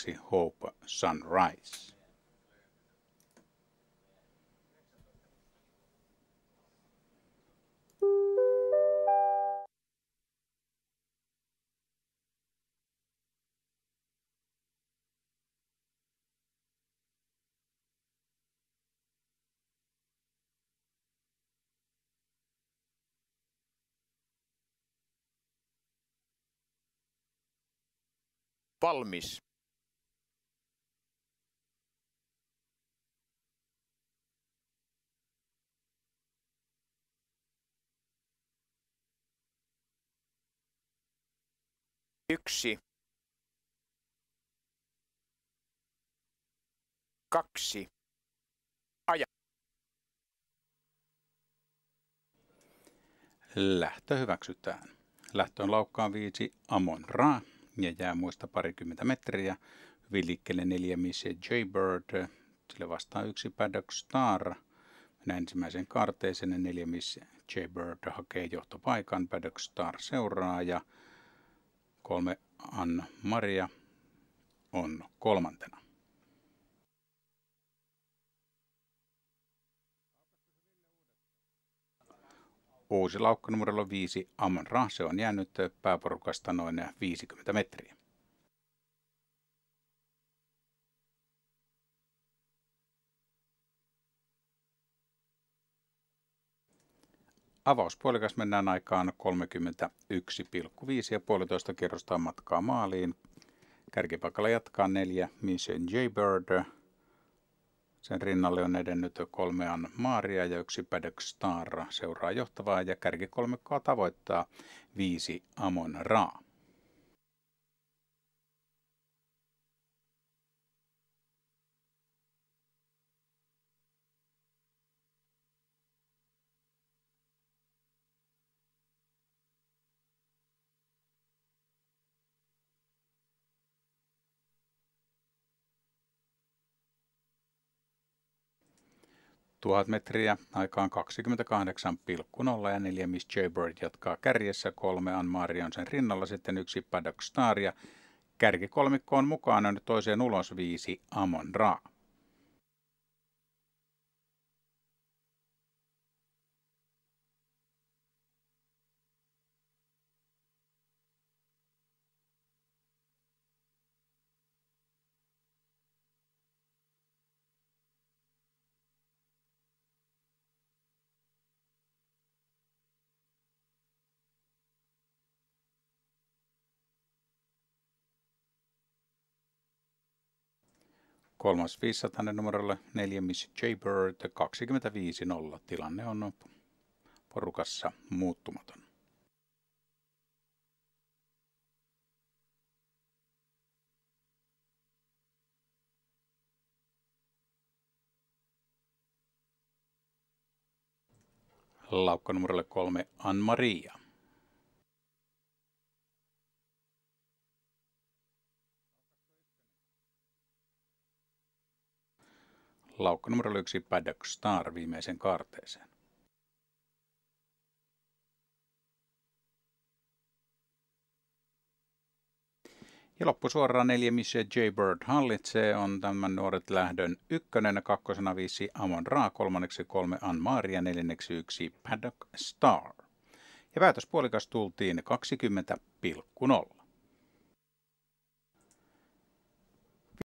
Sexy Hope Sunrise. valmis Yksi. Kaksi. Aja. Lähtö hyväksytään. on laukkaan viisi Amon Ra ja jää muista parikymmentä metriä. Hyvin liikkeelle neljä Miss Jaybird. Sille vastaa yksi Paddock Star. Mennään ensimmäisen karteeseen ja neljä Miss Jaybird hakee johtopaikan. Paddock Star seuraa ja Kolme Anna Maria on kolmantena. Uusi laukka numero 5 Amon Ra, se on jäänyt pääporukasta noin 50 metriä. Avauspuolikas mennään aikaan 31,5 ja puolitoista kerrosta matkaa maaliin. Kärkipaikalla jatkaa neljä Mission Jaybird. Sen rinnalle on edennyt kolmean Maaria ja yksi Paddock Star seuraa johtavaa ja kärki kolmekkoa tavoittaa viisi Amon Raa. 1000 metriä aikaan 28,04 Miss Jaybird jatkaa kärjessä kolme Anmaari on sen rinnalla sitten yksi Paddock Star ja kärkikolmikkoon mukaan on toiseen ulos viisi Amon Ra. Kolmas 500 numerolle 4 Miss Jaybird 25-0. Tilanne on porukassa muuttumaton. Laukka numerolle kolme Ann-Maria. laukka numero yksi Paddock Star viimeisen kaarteeseen. Ja loppusuoraan neljä, missä J. Bird hallitsee, on tämän nuoret lähdön ykkönen, kakkosena viisi Amon Ra, kolmanneksi kolme An Maria neljänneksi yksi Paddock Star. Ja päätöspuolikas tultiin 20,0.